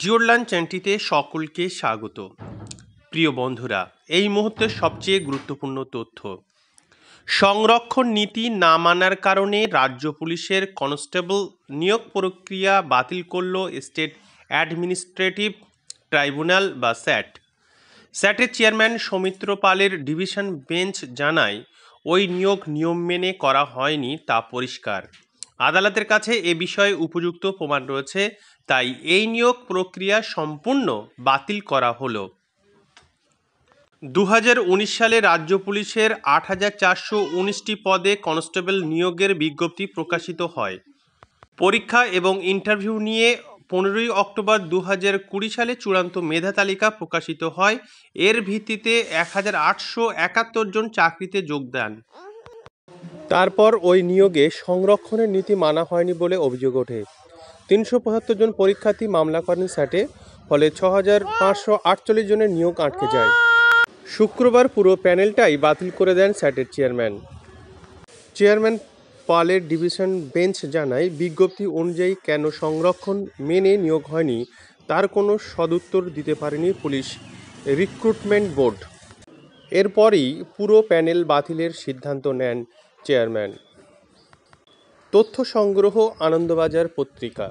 জিওরলান চ্যানটিতে সকলকে স্বাগত প্রিয় বন্ধুরা এই মুহূর্তে সবচেয়ে গুরুত্বপূর্ণ তথ্য সংরক্ষণ নীতি না মানার কারণে রাজ্য পুলিশের কনস্টেবল নিয়োগ প্রক্রিয়া বাতিল করল স্টেট অ্যাডমিনিস্ট্রেটিভ ট্রাইব্যুনাল বা স্যাট স্যাটের চেয়ারম্যান সৌমিত্র পালের ডিভিশন বেঞ্চ জানায় ওই নিয়োগ নিয়ম মেনে করা হয়নি তা পরিষ্কার আদালতের কাছে এ বিষয়ে উপযুক্ত প্রমাণ রয়েছে তাই এই নিয়োগ প্রক্রিয়া সম্পূর্ণ বাতিল করা হলো দু সালে রাজ্য পুলিশের আট হাজার চারশো উনিশটি পদে কনস্টেবল নিয়োগের বিজ্ঞপ্তি প্রকাশিত হয় পরীক্ষা এবং ইন্টারভিউ নিয়ে পনেরোই অক্টোবর দু হাজার কুড়ি সালে চূড়ান্ত মেধা তালিকা প্রকাশিত হয় এর ভিত্তিতে এক হাজার আটশো একাত্তর জন চাকরিতে যোগদান তারপর ওই নিয়োগে সংরক্ষণের নীতি মানা হয়নি বলে অভিযোগ ওঠে তিনশো পঁচাত্তর জন পরীক্ষার্থী মামলা করেন স্যাটে ফলে ছ হাজার পাঁচশো আটচল্লিশ জনের নিয়োগ আটকে যায় শুক্রবার পুরো প্যানেলটাই বাতিল করে দেন স্যাটের চেয়ারম্যান চেয়ারম্যান পালের ডিভিশন বেঞ্চ জানায় বিজ্ঞপ্তি অনুযায়ী কেন সংরক্ষণ মেনে নিয়োগ হয়নি তার কোনো সদুত্তর দিতে পারেনি পুলিশ রিক্রুটমেন্ট বোর্ড এরপরই পুরো প্যানেল বাতিলের সিদ্ধান্ত নেন চেয়ারম্যান তথ্য সংগ্রহ আনন্দবাজার পত্রিকা